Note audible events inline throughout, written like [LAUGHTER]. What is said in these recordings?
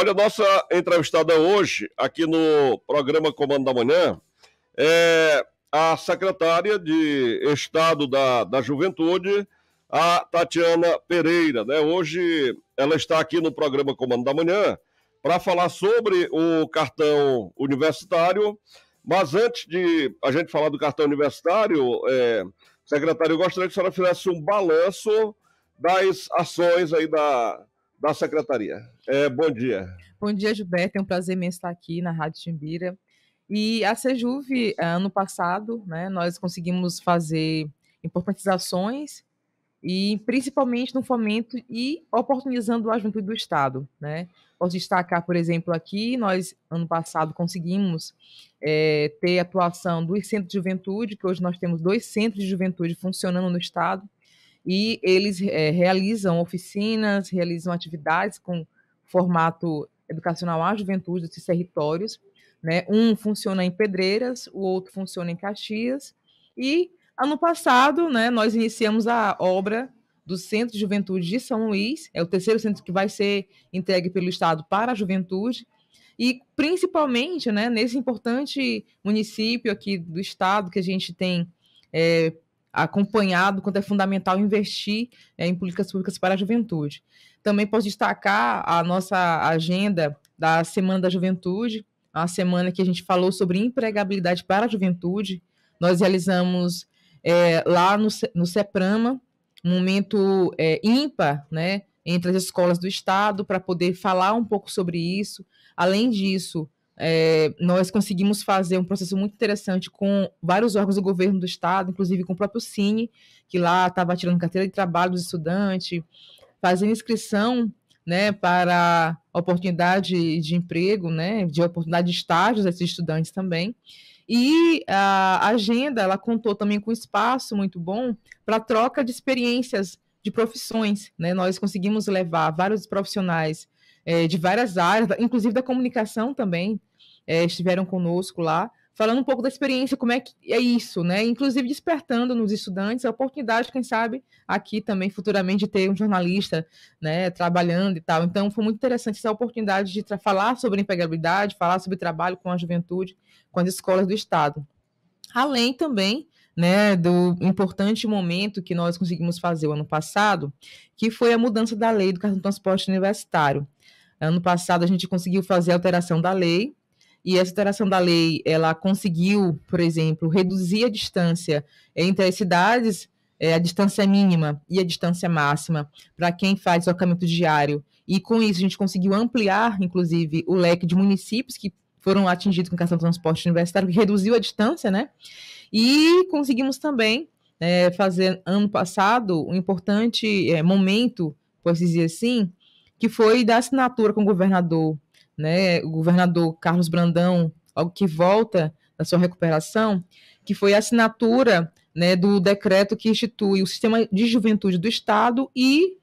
Olha, nossa entrevistada hoje, aqui no programa Comando da Manhã, é a secretária de Estado da, da Juventude, a Tatiana Pereira. Né? Hoje ela está aqui no programa Comando da Manhã para falar sobre o cartão universitário. Mas antes de a gente falar do cartão universitário, é, secretário, eu gostaria que a senhora fizesse um balanço das ações aí da, da secretaria. É, bom dia. Bom dia, Gilberto. É um prazer imenso estar aqui na Rádio Timbira. E a Sejuve, eh, ano passado, né, nós conseguimos fazer importantes ações e principalmente no fomento e oportunizando a juventude do Estado. Né? Posso destacar, por exemplo, aqui, nós, ano passado, conseguimos é, ter atuação dos centros de juventude, que hoje nós temos dois centros de juventude funcionando no Estado, e eles é, realizam oficinas, realizam atividades com formato educacional à juventude desses territórios. Né? Um funciona em Pedreiras, o outro funciona em Caxias. E ano passado, né, nós iniciamos a obra do Centro de Juventude de São Luís, é o terceiro centro que vai ser entregue pelo Estado para a juventude. E principalmente né, nesse importante município aqui do estado que a gente tem é, acompanhado quanto é fundamental investir é, em políticas públicas para a juventude. Também posso destacar a nossa agenda da Semana da Juventude, a semana que a gente falou sobre empregabilidade para a juventude. Nós realizamos é, lá no, no CEPRAMA, um momento é, ímpar, né, entre as escolas do Estado, para poder falar um pouco sobre isso. Além disso, é, nós conseguimos fazer um processo muito interessante com vários órgãos do governo do estado, inclusive com o próprio Cine, que lá estava tirando carteira de trabalho dos estudantes, fazendo inscrição né, para oportunidade de emprego, né, de oportunidade de estágios desses estudantes também. E a agenda, ela contou também com espaço muito bom para troca de experiências de profissões, né? Nós conseguimos levar vários profissionais é, de várias áreas, inclusive da comunicação também, é, estiveram conosco lá, falando um pouco da experiência, como é que é isso, né? Inclusive despertando nos estudantes a oportunidade, quem sabe, aqui também futuramente de ter um jornalista, né, trabalhando e tal. Então foi muito interessante essa oportunidade de falar sobre empregabilidade, falar sobre trabalho com a juventude, com as escolas do estado. Além também né, do importante momento que nós conseguimos fazer o ano passado, que foi a mudança da lei do cartão de transporte universitário. Ano passado a gente conseguiu fazer a alteração da lei, e essa alteração da lei, ela conseguiu, por exemplo, reduzir a distância entre as cidades, é, a distância mínima e a distância máxima para quem faz deslocamento diário. E com isso a gente conseguiu ampliar, inclusive, o leque de municípios que foram atingidos com a questão do transporte universitário, que reduziu a distância, né? E conseguimos também é, fazer, ano passado, um importante é, momento, posso dizer assim, que foi da assinatura com o governador né, o governador Carlos Brandão, algo que volta da sua recuperação, que foi a assinatura né, do decreto que institui o sistema de juventude do Estado e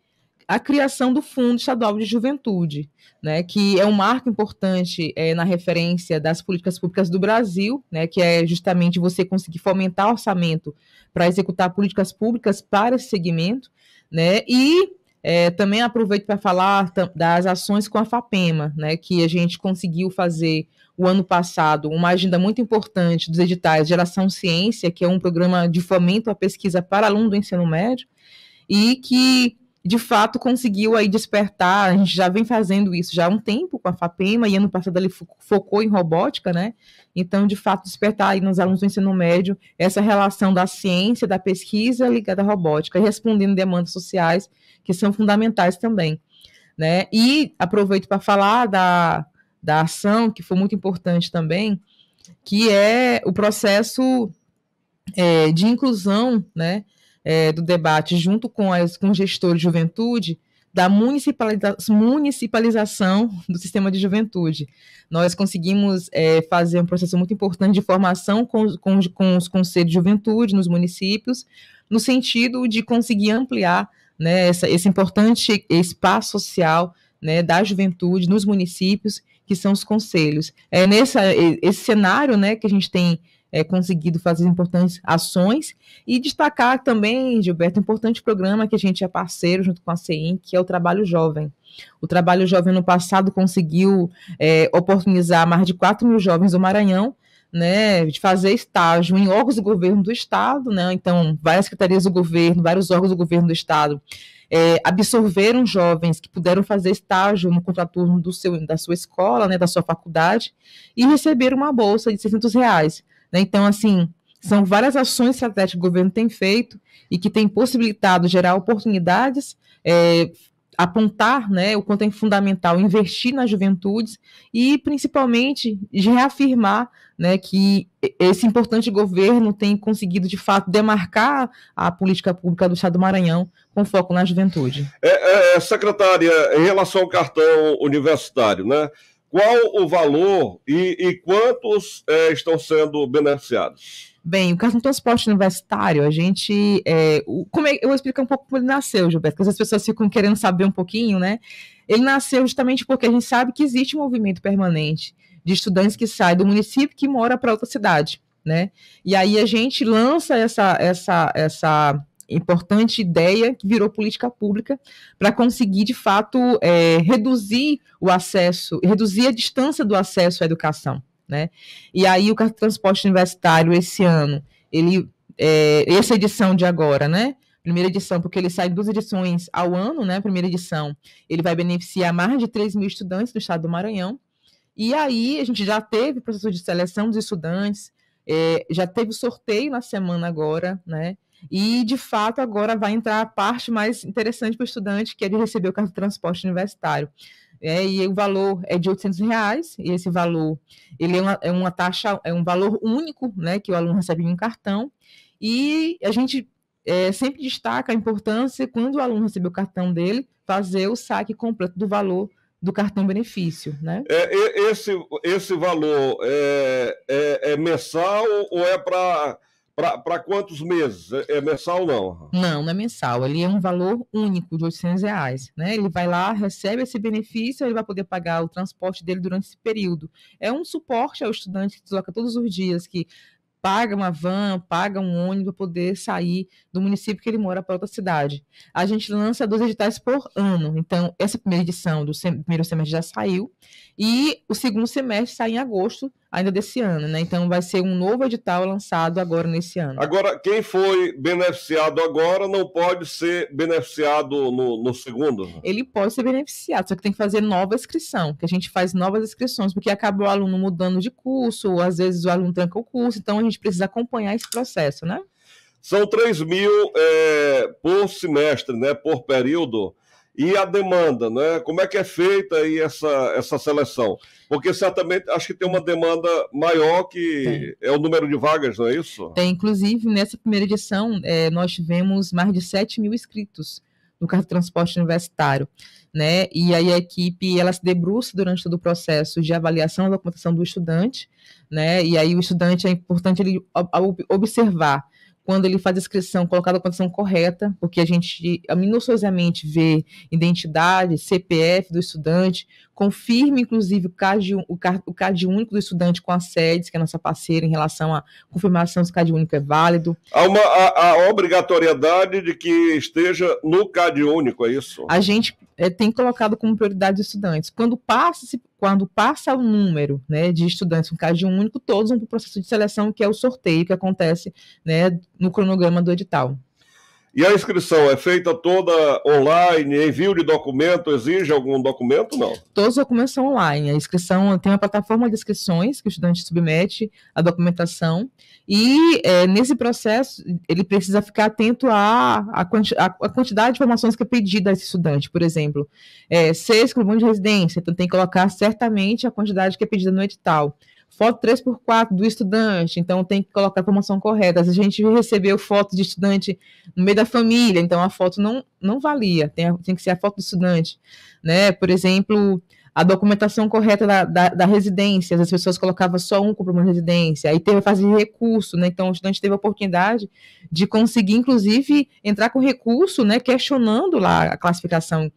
a criação do Fundo Estadual de Juventude, né, que é um marco importante é, na referência das políticas públicas do Brasil, né, que é justamente você conseguir fomentar orçamento para executar políticas públicas para esse segmento, né, e é, também aproveito para falar das ações com a FAPEMA, né, que a gente conseguiu fazer o ano passado uma agenda muito importante dos editais Geração Ciência, que é um programa de fomento à pesquisa para aluno do ensino médio, e que de fato conseguiu aí despertar, a gente já vem fazendo isso já há um tempo com a FAPEMA, e ano passado ele focou em robótica, né? Então, de fato, despertar aí nos alunos do ensino médio essa relação da ciência, da pesquisa ligada à robótica, respondendo demandas sociais que são fundamentais também, né? E aproveito para falar da, da ação, que foi muito importante também, que é o processo é, de inclusão, né? é, do debate, junto com, as, com os gestores de juventude, da municipaliza municipalização do sistema de juventude. Nós conseguimos é, fazer um processo muito importante de formação com, com, com os conselhos de juventude nos municípios, no sentido de conseguir ampliar né, essa, esse importante espaço social né, da juventude nos municípios, que são os conselhos. É nesse esse cenário né, que a gente tem é, conseguido fazer importantes ações e destacar também, Gilberto, um importante programa que a gente é parceiro junto com a CEIM, que é o Trabalho Jovem. O Trabalho Jovem no passado conseguiu é, oportunizar mais de 4 mil jovens do Maranhão né, de fazer estágio em órgãos do governo do Estado, né, então várias secretarias do governo, vários órgãos do governo do Estado é, absorveram jovens que puderam fazer estágio no contraturno do seu, da sua escola, né, da sua faculdade, e receberam uma bolsa de 600 reais. Né? Então, assim, são várias ações estratégicas que o governo tem feito e que tem possibilitado gerar oportunidades, é, apontar né, o quanto é fundamental investir nas juventudes e, principalmente, reafirmar né, que esse importante governo tem conseguido, de fato, demarcar a política pública do Estado do Maranhão com foco na juventude. É, é, é secretária, em relação ao cartão universitário, né? Qual o valor e, e quantos é, estão sendo beneficiados? Bem, o caso do transporte universitário, a gente. É, o, como é, eu vou explicar um pouco como ele nasceu, Gilberto, porque as pessoas ficam querendo saber um pouquinho, né? Ele nasceu justamente porque a gente sabe que existe um movimento permanente de estudantes que saem do município que mora para outra cidade, né? E aí a gente lança essa, essa, essa importante ideia que virou política pública para conseguir, de fato, é, reduzir o acesso, reduzir a distância do acesso à educação. Né? E aí o transporte universitário esse ano, ele é, essa edição de agora, né? Primeira edição, porque ele sai duas edições ao ano, né? Primeira edição, ele vai beneficiar mais de 3 mil estudantes do estado do Maranhão. E aí a gente já teve processo de seleção dos estudantes, é, já teve sorteio na semana agora, né? E, de fato, agora vai entrar a parte mais interessante para o estudante, que é de receber o cartão de transporte universitário. É, e o valor é de 800 reais, e esse valor ele é uma, é uma taxa, é um valor único né, que o aluno recebe em um cartão. E a gente é, sempre destaca a importância, quando o aluno recebe o cartão dele, fazer o saque completo do valor do cartão benefício, né? É, esse, esse valor é, é, é mensal ou é para para quantos meses? É, é mensal ou não? Não, não é mensal. Ele é um valor único de 800 reais. Né? Ele vai lá, recebe esse benefício, ele vai poder pagar o transporte dele durante esse período. É um suporte ao estudante que desloca todos os dias, que paga uma van, paga um ônibus para poder sair do município que ele mora para outra cidade. A gente lança dois editais por ano. Então, essa primeira edição do sem, primeiro semestre já saiu e o segundo semestre sai em agosto ainda desse ano, né? Então vai ser um novo edital lançado agora nesse ano. Agora, quem foi beneficiado agora não pode ser beneficiado no, no segundo? Ele pode ser beneficiado, só que tem que fazer nova inscrição, que a gente faz novas inscrições, porque acaba o aluno mudando de curso, ou às vezes o aluno tranca o curso, então a gente precisa acompanhar esse processo, né? São 3 mil é, por semestre, né? Por período e a demanda, né? Como é que é feita aí essa, essa seleção? Porque certamente acho que tem uma demanda maior que tem. é o número de vagas, não é isso? Tem, inclusive, nessa primeira edição, é, nós tivemos mais de 7 mil inscritos no carro de transporte universitário, né? E aí a equipe ela se debruça durante todo o processo de avaliação da documentação do estudante, né? E aí o estudante é importante ele observar quando ele faz a inscrição colocada a condição correta, porque a gente minuciosamente vê identidade, CPF do estudante, confirma inclusive o CAD, o, CAD, o CAD único do estudante com a SEDES, que é a nossa parceira em relação à confirmação se o CAD único é válido. Há uma, a, a obrigatoriedade de que esteja no CAD único, é isso? A gente é, tem colocado como prioridade os estudantes. Quando passa-se quando passa o número né, de estudantes, no caso de um único, todos vão para o processo de seleção, que é o sorteio que acontece né, no cronograma do edital. E a inscrição é feita toda online, envio de documento, exige algum documento, não? Todos os documentos são online. A inscrição tem uma plataforma de inscrições que o estudante submete a documentação. E é, nesse processo, ele precisa ficar atento à, à, quanti, à, à, quantidade de informações que é pedida a esse estudante. Por exemplo, é, ser escrivão de residência, então tem que colocar certamente a quantidade que é pedida no edital foto 3x4 do estudante, então tem que colocar a promoção correta. Às vezes a gente recebeu foto de estudante no meio da família, então a foto não, não valia, tem, a, tem que ser a foto do estudante. Né? Por exemplo, a documentação correta da, da, da residência, as pessoas colocavam só um como uma residência, aí teve a fase de recurso, né? então o estudante teve a oportunidade de conseguir, inclusive, entrar com recurso, né? questionando lá a classificação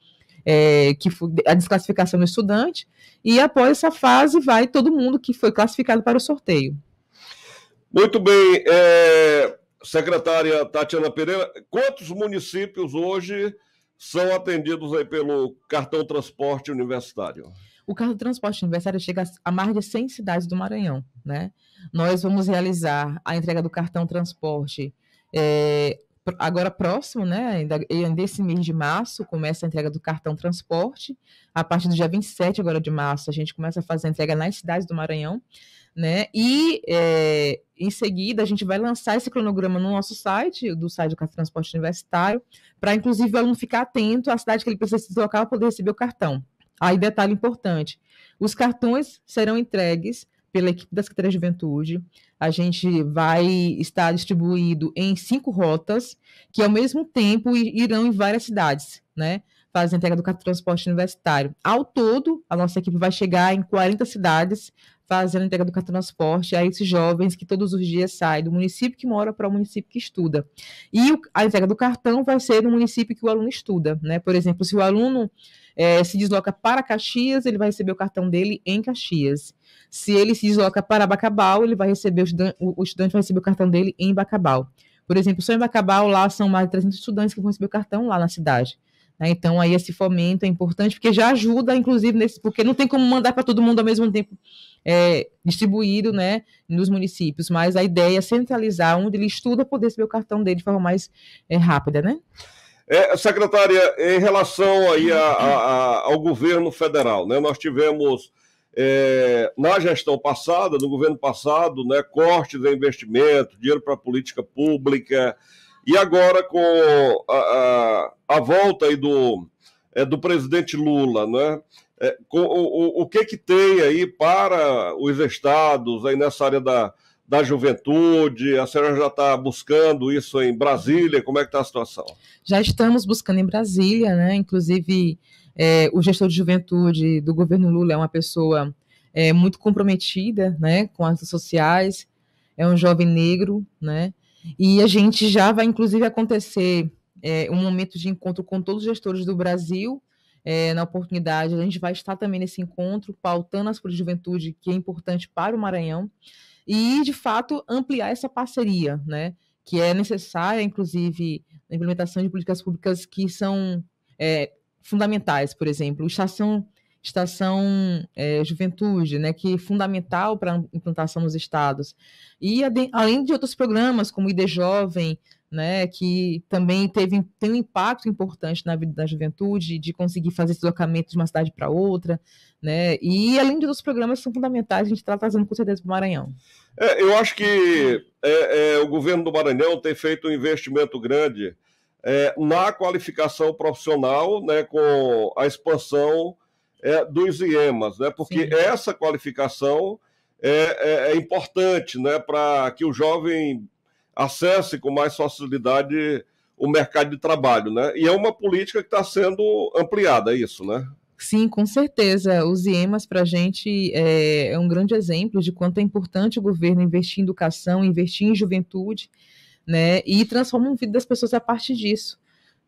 é, que foi a desclassificação do estudante, e após essa fase vai todo mundo que foi classificado para o sorteio. Muito bem, é, secretária Tatiana Pereira, quantos municípios hoje são atendidos aí pelo cartão transporte universitário? O cartão transporte universitário chega a mais de 100 cidades do Maranhão, né? Nós vamos realizar a entrega do cartão transporte é, agora próximo, né? Ainda, esse mês de março, começa a entrega do cartão transporte. A partir do dia 27 agora de março, a gente começa a fazer a entrega nas cidades do Maranhão, né? E é, em seguida a gente vai lançar esse cronograma no nosso site, do site do Cartão Transporte Universitário, para inclusive o aluno ficar atento à cidade que ele precisa se deslocar para poder receber o cartão. Aí detalhe importante: os cartões serão entregues pela equipe da Secretaria de Juventude. A gente vai estar distribuído em cinco rotas, que ao mesmo tempo irão em várias cidades, né? Fazer entrega do cartão de transporte universitário. Ao todo, a nossa equipe vai chegar em 40 cidades fazendo entrega do cartão de transporte a esses jovens que todos os dias saem do município que mora para o município que estuda. E a entrega do cartão vai ser no município que o aluno estuda, né? Por exemplo, se o aluno é, se desloca para Caxias, ele vai receber o cartão dele em Caxias. Se ele se desloca para Bacabal, ele vai receber, o estudante, o estudante vai receber o cartão dele em Bacabal. Por exemplo, só em Bacabal, lá são mais de 300 estudantes que vão receber o cartão lá na cidade. Né? Então, aí esse fomento é importante, porque já ajuda, inclusive, nesse, porque não tem como mandar para todo mundo ao mesmo tempo é, distribuído né, nos municípios, mas a ideia é centralizar onde ele estuda, poder receber o cartão dele de forma mais é, rápida, né? É, secretária, em relação aí a, a, a, ao governo federal, né, nós tivemos é, na gestão passada, no governo passado, né, cortes em investimento, dinheiro para política pública, e agora com a, a, a volta aí do, é, do presidente Lula, né? É, com, o, o que que tem aí para os estados aí nessa área da, da juventude? A senhora já está buscando isso em Brasília? Como é que está a situação? Já estamos buscando em Brasília, né? Inclusive é, o gestor de juventude do governo Lula é uma pessoa é, muito comprometida né, com as sociais, é um jovem negro, né? E a gente já vai, inclusive, acontecer é, um momento de encontro com todos os gestores do Brasil. É, na oportunidade, a gente vai estar também nesse encontro, pautando as políticas de juventude, que é importante para o Maranhão, e, de fato, ampliar essa parceria, né? que é necessária, inclusive, na implementação de políticas públicas que são é, fundamentais, por exemplo, estação estação é, juventude, né, que é fundamental para a implantação nos estados. E além de outros programas, como o ID Jovem, né, que também teve tem um impacto importante na vida da juventude, de conseguir fazer esse deslocamento de uma cidade para outra. Né, e além de outros programas que são fundamentais, a gente está trazendo com certeza para o Maranhão. É, eu acho que é, é, o governo do Maranhão tem feito um investimento grande é, na qualificação profissional, né, com a expansão é, dos IEMAs, né, porque Sim. essa qualificação é, é, é importante né, para que o jovem acesse com mais facilidade o mercado de trabalho. Né, e é uma política que está sendo ampliada, é isso, né? Sim, com certeza. Os IEMAs, para a gente, é, é, um grande exemplo de quanto é importante o governo investir em educação, investir em juventude, né? E transformam a vida das pessoas a partir disso,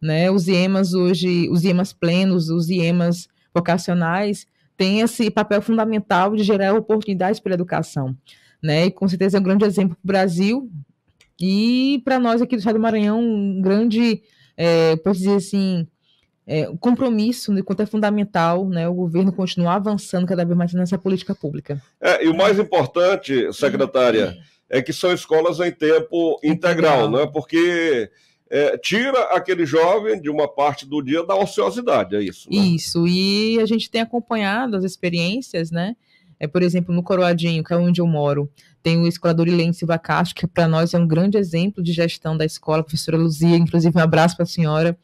né? Os IEMAs hoje, os IEMAs plenos, os IEMAs vocacionais têm esse papel fundamental de gerar oportunidades para a educação, né? E com certeza é um grande exemplo para o Brasil e para nós aqui do Estado do Maranhão um grande, é, posso dizer assim, é, compromisso, de né, quanto é fundamental né, o governo continuar avançando cada vez mais nessa política pública. É, e o mais importante, secretária, é que são escolas em tempo integral, integral. né? Porque é, tira aquele jovem de uma parte do dia da ociosidade, é isso. Né? Isso, e a gente tem acompanhado as experiências, né? É, por exemplo, no Coroadinho, que é onde eu moro, tem o escola Silva Castro que para nós é um grande exemplo de gestão da escola, professora Luzia, inclusive um abraço para a senhora,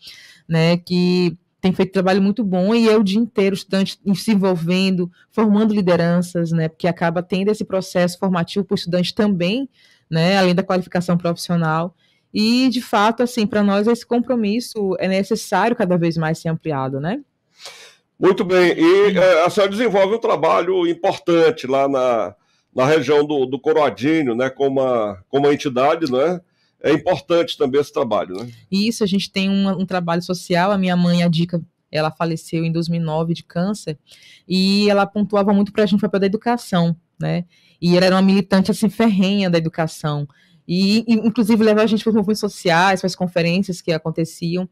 né? Que tem feito um trabalho muito bom e é o dia inteiro estudante se envolvendo, formando lideranças, né? Porque acaba tendo esse processo formativo para o estudante também, né? Além da qualificação profissional. E, de fato, assim, para nós esse compromisso é necessário cada vez mais ser ampliado, né? Muito bem. E é, a senhora desenvolve um trabalho importante lá na, na região do, do Coroadinho, né? Como uma, como uma entidade, né? é importante também esse trabalho, né? Isso, a gente tem um, um trabalho social, a minha mãe a Dica, ela faleceu em 2009 de câncer, e ela pontuava muito para a gente o papel da educação, né? E ela era uma militante assim ferrenha da educação. E, inclusive, levava a gente para os movimentos sociais, para as conferências que aconteciam.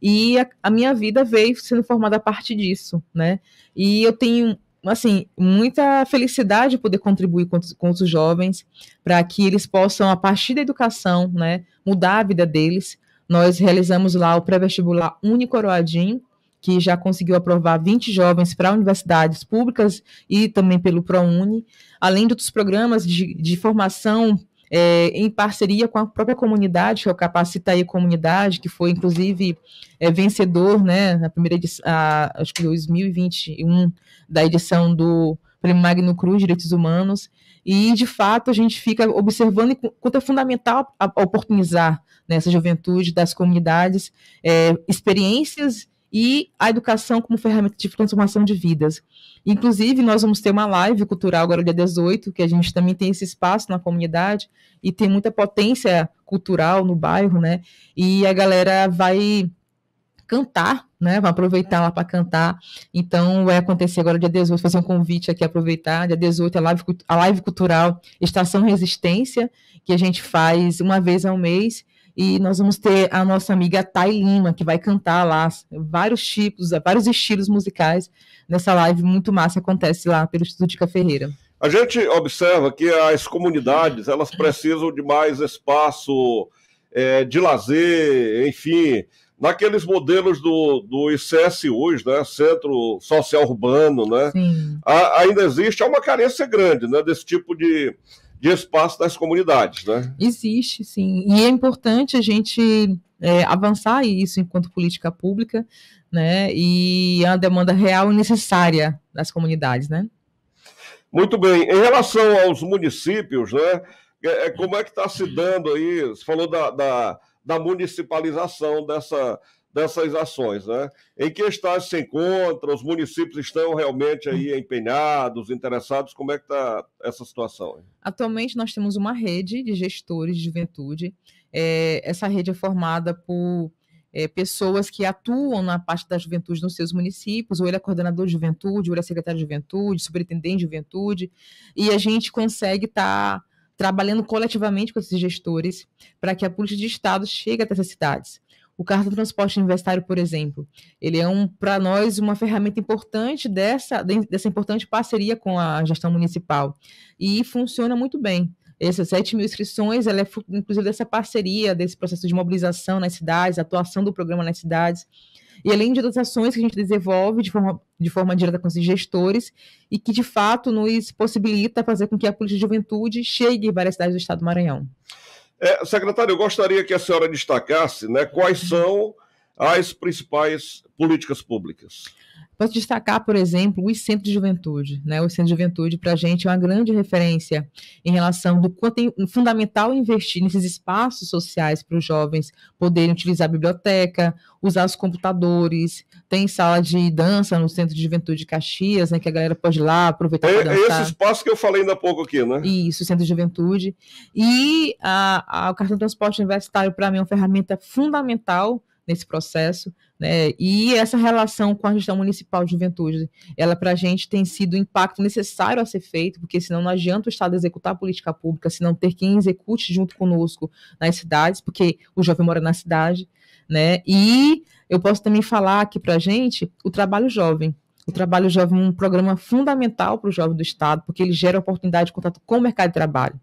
E a, a minha vida veio sendo formada a partir disso, né? E eu tenho assim, muita felicidade poder contribuir com, com os jovens para que eles possam, a partir da educação, né, mudar a vida deles. Nós realizamos lá o pré-vestibular Unicoroadinho que já conseguiu aprovar 20 jovens para universidades públicas e também pelo ProUni, além de outros programas de, de formação é, em parceria com a própria comunidade, que é o Capacita aí Comunidade, que foi inclusive é, vencedor, né, na primeira edição, a, acho que 2021, da edição do Prêmio Magno Cruz Direitos Humanos, e de fato a gente fica observando quanto é fundamental a, a oportunizar nessa né, juventude das comunidades é, experiências e a educação como ferramenta de transformação de vidas. Inclusive, nós vamos ter uma live cultural agora dia 18, que a gente também tem esse espaço na comunidade e tem muita potência cultural no bairro, né? E a galera vai cantar, né? Vai aproveitar lá para cantar. Então, vai acontecer agora dia 18, fazer um convite aqui, aproveitar. Dia 18, a live, a live cultural Estação Resistência, que a gente faz uma vez ao mês. E nós vamos ter a nossa amiga Thay Lima, que vai cantar lá vários tipos, vários estilos musicais nessa live muito massa acontece lá pelo Instituto Dica Ferreira. A gente observa que as comunidades elas precisam de mais espaço é, de lazer, enfim, naqueles modelos do, do ICS hoje, né, Centro Social Urbano, né, a, ainda existe uma carência grande, né, desse tipo de de espaço das comunidades, né? Existe, sim. E é importante a gente é, avançar isso enquanto política pública, né? E a demanda real e necessária das comunidades, né? Muito bem. Em relação aos municípios, né? É, é, como é que está se dando aí? Você falou da, da, da municipalização dessa dessas ações. Né? Em que estágio se encontra? Os municípios estão realmente aí empenhados, interessados? Como é que está essa situação? Atualmente nós temos uma rede de gestores de juventude. É, essa rede é formada por é, pessoas que atuam na parte da juventude nos seus municípios, ou ele é coordenador de juventude, ou ele é secretário de juventude, superintendente de juventude, e a gente consegue estar tá trabalhando coletivamente com esses gestores para que a política de Estado chegue até essas cidades. O transporte universitário, por exemplo, ele é um para nós uma ferramenta importante dessa dessa importante parceria com a gestão municipal e funciona muito bem. Essas 7 mil inscrições, ela é inclusive dessa parceria, desse processo de mobilização nas cidades, atuação do programa nas cidades. E além de outras ações que a gente desenvolve de forma, de forma direta com esses gestores e que, de fato, nos possibilita fazer com que a política de juventude chegue em várias cidades do estado do Maranhão. É, secretário, eu gostaria que a senhora destacasse né, quais uhum. são as principais políticas públicas? Posso destacar, por exemplo, o Centro de Juventude. Né? O Centro de Juventude, para a gente, é uma grande referência em relação do quanto é fundamental investir nesses espaços sociais para os jovens poderem utilizar a biblioteca, usar os computadores. Tem sala de dança no Centro de Juventude de Caxias, né, que a galera pode ir lá aproveitar é, dançar. É esse espaço que eu falei ainda há pouco aqui, né? Isso, Centro de Juventude. E a, a, o cartão de transporte universitário, para mim, é uma ferramenta fundamental nesse processo, né? E essa relação com a gestão municipal de juventude, ela para a gente tem sido o um impacto necessário a ser feito, porque senão não adianta o Estado executar a política pública, se não ter quem execute junto conosco nas cidades, porque o jovem mora na cidade, né? E eu posso também falar aqui para a gente o trabalho jovem, o Trabalho Jovem é um programa fundamental para o jovem do Estado, porque ele gera oportunidade de contato com o mercado de trabalho,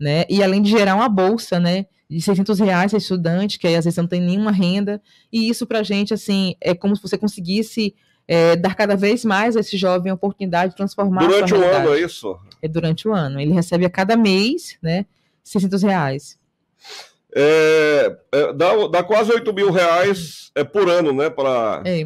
né? E além de gerar uma bolsa, né? de 600 reais a estudante, que aí às vezes não tem nenhuma renda, e isso para a gente, assim, é como se você conseguisse é, dar cada vez mais a esse jovem a oportunidade de transformar Durante o ano, é isso? É durante o ano. Ele recebe a cada mês, né, 600 reais. É, é, dá, dá, quase 8 mil reais é, por ano, né, para é,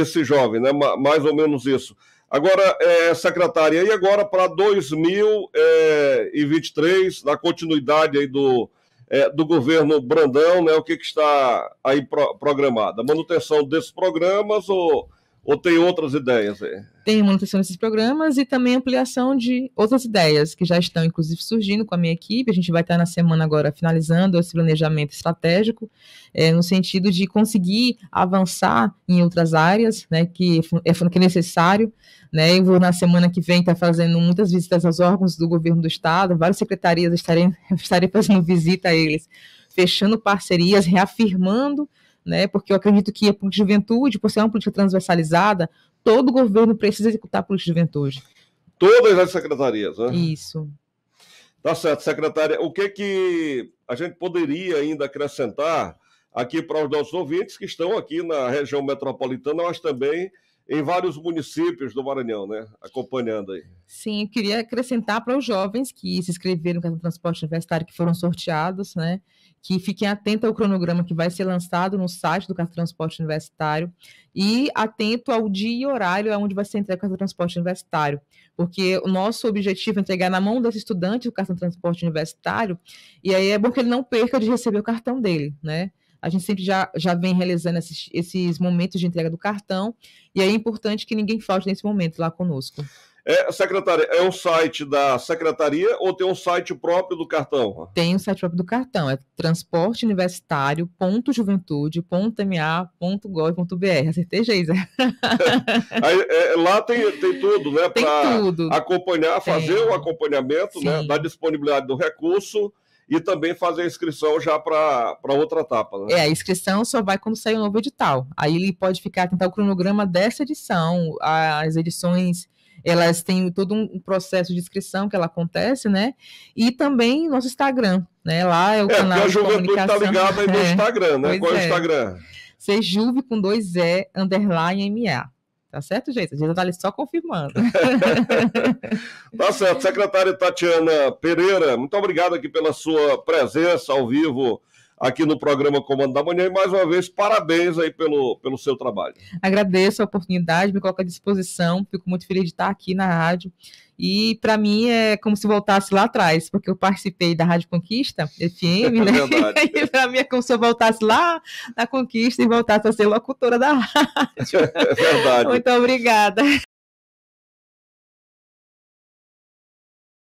esse jovem, né, mais ou menos isso. Agora, é, secretária, e agora para 2023, é, na continuidade aí do, é, do governo Brandão, né? O que, que está aí pro, programado? A manutenção desses programas ou, ou tem outras ideias aí? tem manutenção desses programas e também ampliação de outras ideias que já estão, inclusive, surgindo com a minha equipe. A gente vai estar na semana agora finalizando esse planejamento estratégico, é, no sentido de conseguir avançar em outras áreas né, que, é, é que é necessário. Né? Eu vou, na semana que vem, estar tá fazendo muitas visitas aos órgãos do governo do Estado, várias secretarias estarem, [LAUGHS] estarei fazendo visita a eles, fechando parcerias, reafirmando. Né, porque eu acredito que a juventude, por ser uma política transversalizada, todo governo precisa executar a política de juventude. Todas as secretarias, né? Isso. Tá certo, secretária. O que é que a gente poderia ainda acrescentar aqui para os nossos ouvintes que estão aqui na região metropolitana, mas também em vários municípios do Maranhão, né? Acompanhando aí. Sim, eu queria acrescentar para os jovens que se inscreveram no transporte universitário, que foram sorteados, né? que fiquem atentos ao cronograma que vai ser lançado no site do Carta Transporte Universitário e atento ao dia e horário onde vai ser entregue o Carta Transporte Universitário, porque o nosso objetivo é entregar na mão desse estudante o Cartão Transporte Universitário, e aí é bom que ele não perca de receber o cartão dele, né? A gente sempre já, já vem realizando esses, esses momentos de entrega do cartão, e aí é importante que ninguém falte nesse momento lá conosco. É, secretária, é um site da secretaria ou tem um site próprio do cartão? Tem um site próprio do cartão, é transporteuniversitário.juventude.ma.gov.br. Acertei, Geisa. É, [LAUGHS] é, lá tem, tem tudo, né? Tem tudo. acompanhar, fazer o um acompanhamento né, da disponibilidade do recurso e também fazer a inscrição já para outra etapa. Né? É, a inscrição só vai quando sair o um novo edital. Aí ele pode ficar, tentar o cronograma dessa edição, as edições elas têm todo um processo de inscrição que ela acontece, né? E também nosso Instagram, né? Lá é o é, canal a de tá comunicação. Tá ligado aí no [LAUGHS] é. Instagram, né? Pois Qual é o é. Instagram? Sejuve com dois E, underline MA. Tá certo, gente? A gente está ali só confirmando. [LAUGHS] tá certo. Secretária Tatiana Pereira, muito obrigado aqui pela sua presença ao vivo aqui no programa Comando da Manhã. E mais uma vez, parabéns aí pelo, pelo seu trabalho. Agradeço a oportunidade, me coloco à disposição, fico muito feliz de estar aqui na rádio. E para mim é como se voltasse lá atrás, porque eu participei da Rádio Conquista FM, [LAUGHS] né? É [LAUGHS] para mim é como se eu voltasse lá na Conquista e voltasse a ser locutora da [LAUGHS] rádio. É verdade. Muito obrigada.